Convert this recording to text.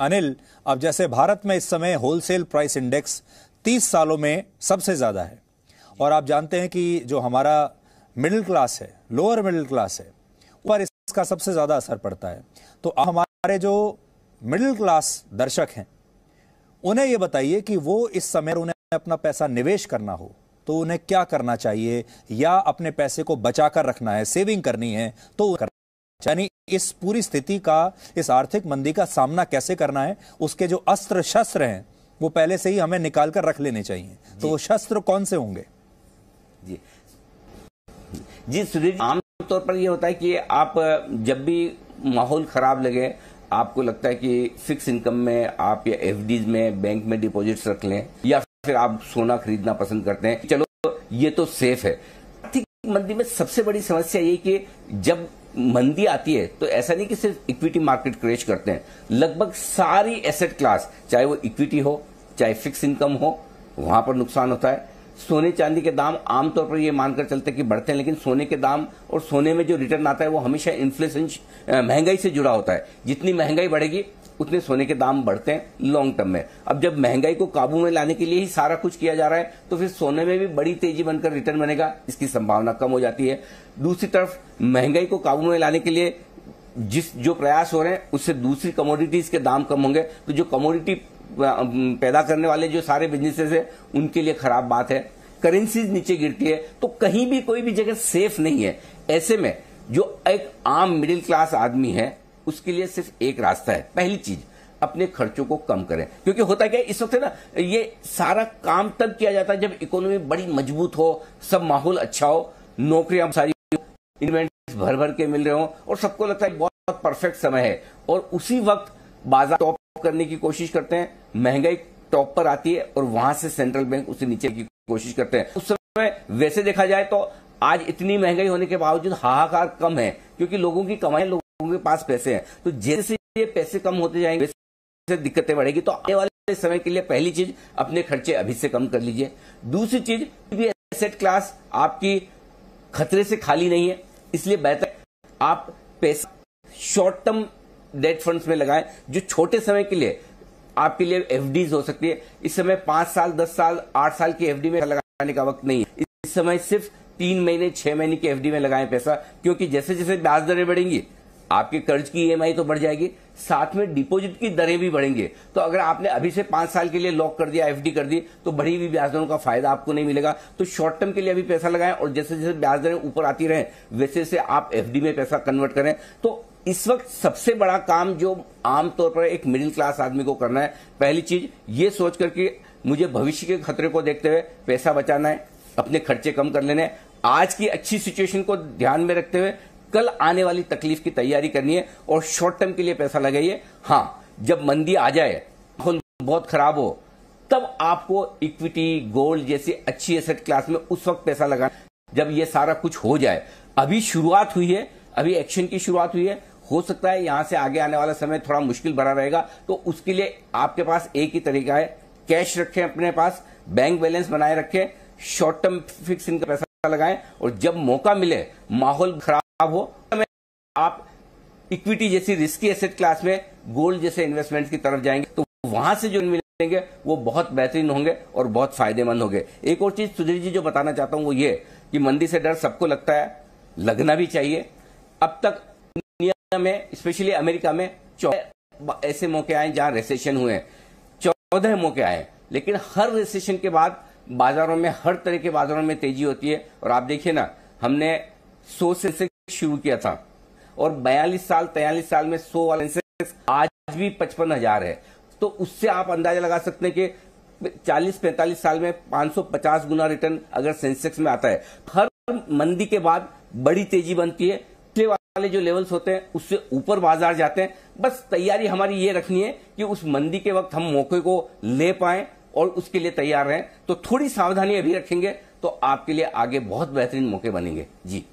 अनिल अब जैसे भारत में इस समय होलसेल प्राइस इंडेक्स 30 सालों में सबसे ज़्यादा है और आप जानते हैं कि जो हमारा मिडिल क्लास है लोअर मिडिल क्लास है पर इसका सबसे ज़्यादा असर पड़ता है तो हमारे जो मिडिल क्लास दर्शक हैं उन्हें ये बताइए कि वो इस समय उन्हें अपना पैसा निवेश करना हो तो उन्हें क्या करना चाहिए या अपने पैसे को बचाकर रखना है सेविंग करनी है तो करना यानी इस पूरी स्थिति का इस आर्थिक मंदी का सामना कैसे करना है उसके जो अस्त्र शस्त्र हैं वो पहले से ही हमें निकाल कर रख लेने चाहिए तो वो शस्त्र कौन से होंगे जी जी सुधीर आमतौर पर यह होता है कि आप जब भी माहौल खराब लगे आपको लगता है कि फिक्स इनकम में आप या एफ में बैंक में डिपोजिट रख लें या फिर आप सोना खरीदना पसंद करते हैं चलो ये तो सेफ है आर्थिक मंदी में सबसे बड़ी समस्या ये कि जब मंदी आती है तो ऐसा नहीं कि सिर्फ इक्विटी मार्केट क्रेश करते हैं लगभग सारी एसेट क्लास चाहे वो इक्विटी हो चाहे फिक्स इनकम हो वहां पर नुकसान होता है सोने चांदी के दाम आमतौर पर ये मानकर चलते कि बढ़ते हैं लेकिन सोने के दाम और सोने में जो रिटर्न आता है वो हमेशा इन्फ्लेशन महंगाई से जुड़ा होता है जितनी महंगाई बढ़ेगी उतने सोने के दाम बढ़ते हैं लॉन्ग टर्म में अब जब महंगाई को काबू में लाने के लिए ही सारा कुछ किया जा रहा है तो फिर सोने में भी बड़ी तेजी बनकर रिटर्न बनेगा इसकी संभावना कम हो जाती है दूसरी तरफ महंगाई को काबू में लाने के लिए जिस जो प्रयास हो रहे हैं उससे दूसरी कमोडिटीज के दाम कम होंगे तो जो कमोडिटी पैदा करने वाले जो सारे बिजनेसेस हैं उनके लिए खराब बात है करेंसीज नीचे गिरती है तो कहीं भी कोई भी जगह सेफ नहीं है ऐसे में जो एक आम मिडिल क्लास आदमी है उसके लिए सिर्फ एक रास्ता है पहली चीज अपने खर्चों को कम करें क्योंकि होता क्या इस वक्त ना ये सारा काम तब किया जाता है जब इकोनॉमी बड़ी मजबूत हो सब माहौल अच्छा हो नौकरियां सारी इन्वेंट्रीज भर भर के मिल रहे हो और सबको लगता है बहुत परफेक्ट समय है और उसी वक्त बाजार टॉप करने की कोशिश करते हैं महंगाई टॉप पर आती है और वहां से सेंट्रल बैंक उसे नीचे की कोशिश करते हैं उस समय वैसे देखा जाए तो आज इतनी महंगाई होने के बावजूद हाहाकार कम है क्योंकि लोगों की कमाई लोग लोगों के पास पैसे हैं तो जैसे ये पैसे कम होते जाएंगे वैसे दिक्कतें बढ़ेगी तो आने वाले समय के लिए पहली चीज अपने खर्चे अभी से कम कर लीजिए दूसरी चीज भी एसेट क्लास आपकी खतरे से खाली नहीं है इसलिए बेहतर आप पैसा शॉर्ट टर्म डेट फंड्स में लगाएं जो छोटे समय के लिए आपके लिए एफडीज हो सकती है इस समय पांच साल दस साल आठ साल की एफडी में लगाने का वक्त नहीं है इस समय सिर्फ तीन महीने छह महीने की एफडी में लगाएं पैसा क्योंकि जैसे जैसे ब्याज दरें बढ़ेंगी आपके कर्ज की ईएमआई e तो बढ़ जाएगी साथ में डिपॉजिट की दरें भी बढ़ेंगे तो अगर आपने अभी से पांच साल के लिए लॉक कर दिया एफडी कर दी तो बढ़ी हुई ब्याज दरों का फायदा आपको नहीं मिलेगा तो शॉर्ट टर्म के लिए अभी पैसा लगाएं और जैसे जैसे ब्याज दरें ऊपर आती रहे वैसे वैसे आप एफडी में पैसा कन्वर्ट करें तो इस वक्त सबसे बड़ा काम जो आमतौर पर एक मिडिल क्लास आदमी को करना है पहली चीज ये सोच करके मुझे भविष्य के खतरे को देखते हुए पैसा बचाना है अपने खर्चे कम कर लेने आज की अच्छी सिचुएशन को ध्यान में रखते हुए कल आने वाली तकलीफ की तैयारी करनी है और शॉर्ट टर्म के लिए पैसा लगाइए हाँ जब मंदी आ जाए बहुत खराब हो तब आपको इक्विटी गोल्ड जैसी अच्छी एसेट क्लास में उस वक्त पैसा लगाना जब ये सारा कुछ हो जाए अभी शुरुआत हुई है अभी एक्शन की शुरुआत हुई है हो सकता है यहां से आगे आने वाला समय थोड़ा मुश्किल भरा रहेगा तो उसके लिए आपके पास एक ही तरीका है कैश रखें अपने पास बैंक बैलेंस बनाए रखें शॉर्ट टर्म फिक्स इनका पैसा लगाएं और जब मौका मिले माहौल खराब लाभ हो आप इक्विटी जैसी रिस्की एसेट क्लास में गोल्ड जैसे इन्वेस्टमेंट की तरफ जाएंगे तो वहां से जो मिलेंगे वो बहुत बेहतरीन होंगे और बहुत फायदेमंद होंगे एक और चीज सुधीर जी जो बताना चाहता हूँ वो ये कि मंदी से डर सबको लगता है लगना भी चाहिए अब तक दुनिया में स्पेशली अमेरिका में चौदह ऐसे मौके आए जहां रेसेशन हुए चौदह मौके आए लेकिन हर रेसेशन के बाद बाजारों में हर तरह के बाजारों में तेजी होती है और आप देखिए ना हमने सौ से शुरू किया था और बयालीस साल तैयलीस साल में सो वाले आज भी पचपन हजार है तो उससे आप अंदाजा लगा सकते हैं कि चालीस पैंतालीस साल में 550 गुना रिटर्न अगर सेंसेक्स में आता है तो हर मंदी के बाद बड़ी तेजी बनती है पिछले वाले जो लेवल्स होते हैं उससे ऊपर बाजार जाते हैं बस तैयारी हमारी ये रखनी है कि उस मंदी के वक्त हम मौके को ले पाए और उसके लिए तैयार रहें तो थोड़ी सावधानी अभी रखेंगे तो आपके लिए आगे बहुत बेहतरीन मौके बनेंगे जी